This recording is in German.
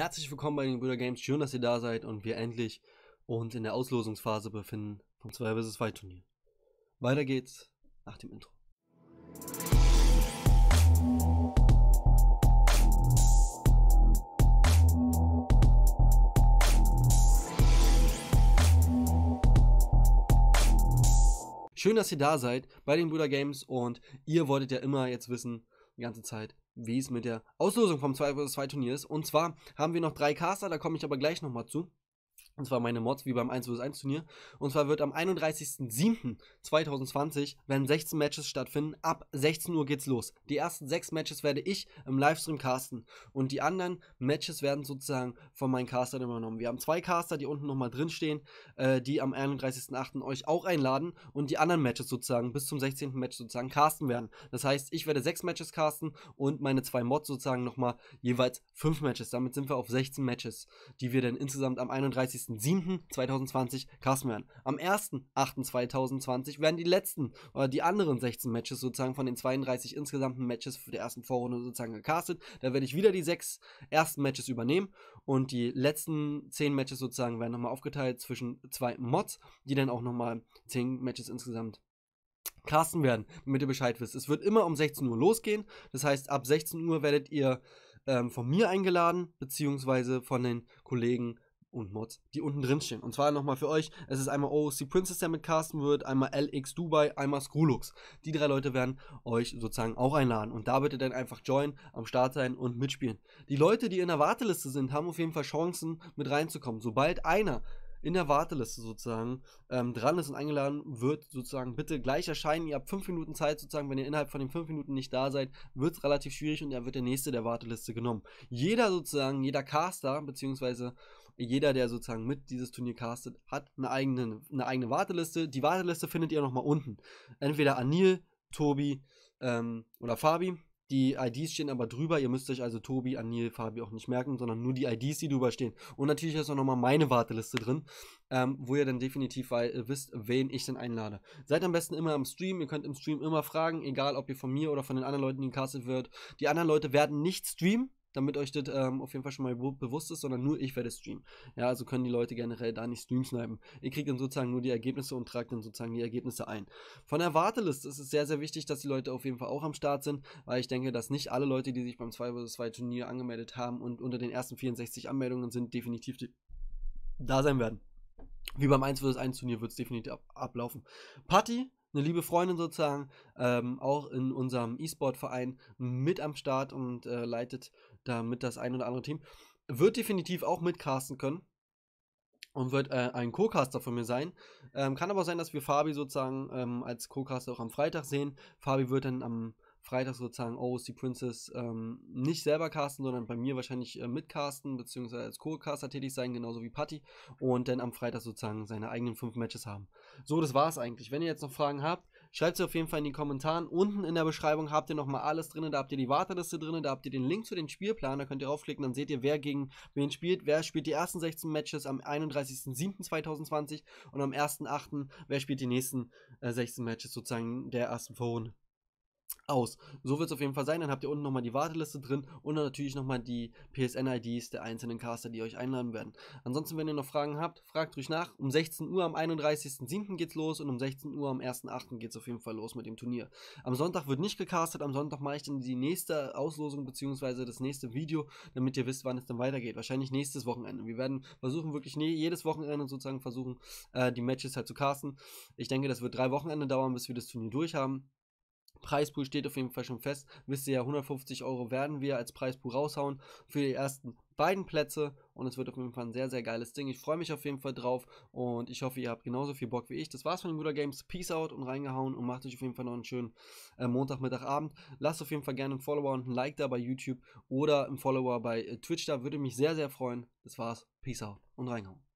Herzlich willkommen bei den Brüder Games. Schön, dass ihr da seid und wir endlich uns in der Auslosungsphase befinden vom 2 vs 2 Turnier. Weiter geht's nach dem Intro. Schön, dass ihr da seid bei den Brüder Games und ihr wolltet ja immer jetzt wissen, die ganze Zeit, wie es mit der Auslosung vom 2 vs 2 Turnier ist. Und zwar haben wir noch drei Caster, da komme ich aber gleich nochmal zu. Und zwar meine Mods wie beim 1 vs 1 Turnier. Und zwar wird am 31.07.2020 werden 16 Matches stattfinden. Ab 16 Uhr geht's los. Die ersten 6 Matches werde ich im Livestream casten. Und die anderen Matches werden sozusagen von meinen Castern übernommen. Wir haben zwei Caster, die unten nochmal drinstehen, äh, die am 31.08. euch auch einladen und die anderen Matches sozusagen bis zum 16. Match sozusagen casten werden. Das heißt, ich werde 6 Matches casten und meine zwei Mods sozusagen nochmal jeweils 5 Matches. Damit sind wir auf 16 Matches, die wir dann insgesamt am 31. 6.7.2020 Castman. Am 1.8.2020 werden die letzten oder die anderen 16 Matches sozusagen von den 32 insgesamten Matches für die ersten Vorrunde sozusagen gecastet. Da werde ich wieder die sechs ersten Matches übernehmen und die letzten 10 Matches sozusagen werden nochmal aufgeteilt zwischen zwei Mods, die dann auch nochmal 10 Matches insgesamt casten werden, damit ihr Bescheid wisst. Es wird immer um 16 Uhr losgehen. Das heißt, ab 16 Uhr werdet ihr ähm, von mir eingeladen, beziehungsweise von den Kollegen und Mods, die unten drin stehen. Und zwar nochmal für euch, es ist einmal OOC Princess, der mit casten wird, einmal LX Dubai, einmal Skrulux. Die drei Leute werden euch sozusagen auch einladen. Und da bitte dann einfach join, am Start sein und mitspielen. Die Leute, die in der Warteliste sind, haben auf jeden Fall Chancen, mit reinzukommen. Sobald einer in der Warteliste sozusagen ähm, dran ist und eingeladen wird, sozusagen bitte gleich erscheinen. Ihr habt fünf Minuten Zeit sozusagen, wenn ihr innerhalb von den fünf Minuten nicht da seid, wird es relativ schwierig und dann wird der nächste der Warteliste genommen. Jeder sozusagen, jeder Caster, beziehungsweise jeder, der sozusagen mit dieses Turnier castet, hat eine eigene, eine eigene Warteliste. Die Warteliste findet ihr nochmal unten. Entweder Anil, Tobi ähm, oder Fabi. Die IDs stehen aber drüber. Ihr müsst euch also Tobi, Anil, Fabi auch nicht merken, sondern nur die IDs, die drüber stehen. Und natürlich ist auch nochmal meine Warteliste drin, ähm, wo ihr dann definitiv äh, wisst, wen ich denn einlade. Seid am besten immer im Stream. Ihr könnt im Stream immer fragen, egal ob ihr von mir oder von den anderen Leuten die castet wird. Die anderen Leute werden nicht streamen damit euch das ähm, auf jeden Fall schon mal bewusst ist, sondern nur ich werde streamen. Ja, also können die Leute generell da nicht Streams snipen. Ihr kriegt dann sozusagen nur die Ergebnisse und tragt dann sozusagen die Ergebnisse ein. Von der Warteliste ist es sehr, sehr wichtig, dass die Leute auf jeden Fall auch am Start sind, weil ich denke, dass nicht alle Leute, die sich beim 2 vs 2 Turnier angemeldet haben und unter den ersten 64 Anmeldungen sind, definitiv da sein werden. Wie beim 1 vs 1 Turnier wird es definitiv ab ablaufen. Party eine liebe Freundin sozusagen, ähm, auch in unserem E-Sport-Verein mit am Start und äh, leitet damit das ein oder andere Team. Wird definitiv auch mitcasten können und wird äh, ein Co-Caster von mir sein. Ähm, kann aber sein, dass wir Fabi sozusagen ähm, als Co-Caster auch am Freitag sehen. Fabi wird dann am Freitag sozusagen, oh, Princess ähm, nicht selber casten, sondern bei mir wahrscheinlich äh, mitcasten, beziehungsweise als Co-Caster tätig sein, genauso wie Patty. Und dann am Freitag sozusagen seine eigenen fünf Matches haben. So, das war's eigentlich. Wenn ihr jetzt noch Fragen habt, schreibt sie auf jeden Fall in die Kommentare. Unten in der Beschreibung habt ihr nochmal alles drin. Da habt ihr die Warteliste drin, da habt ihr den Link zu den Spielplan. Da könnt ihr draufklicken, dann seht ihr, wer gegen wen spielt. Wer spielt die ersten 16 Matches am 31.07.2020 und am 1.08. wer spielt die nächsten äh, 16 Matches sozusagen der ersten Vorrunde aus. So wird es auf jeden Fall sein. Dann habt ihr unten nochmal die Warteliste drin und dann natürlich nochmal die PSN-IDs der einzelnen Caster, die euch einladen werden. Ansonsten, wenn ihr noch Fragen habt, fragt ruhig nach. Um 16 Uhr am 31.07. geht's los und um 16 Uhr am 1.08. geht es auf jeden Fall los mit dem Turnier. Am Sonntag wird nicht gecastet, am Sonntag mache ich dann die nächste Auslosung bzw. das nächste Video, damit ihr wisst, wann es dann weitergeht. Wahrscheinlich nächstes Wochenende. Wir werden versuchen, wirklich jedes Wochenende sozusagen versuchen, äh, die Matches halt zu casten. Ich denke, das wird drei Wochenende dauern, bis wir das Turnier durch haben. Preispool steht auf jeden Fall schon fest. Wisst ihr ja, 150 Euro werden wir als Preispool raushauen für die ersten beiden Plätze. Und es wird auf jeden Fall ein sehr, sehr geiles Ding. Ich freue mich auf jeden Fall drauf. Und ich hoffe, ihr habt genauso viel Bock wie ich. Das war's von den Guter Games. Peace out und reingehauen. Und macht euch auf jeden Fall noch einen schönen äh, Abend. Lasst auf jeden Fall gerne einen Follower und ein Like da bei YouTube oder einen Follower bei äh, Twitch da. Würde mich sehr, sehr freuen. Das war's. Peace out und reingehauen.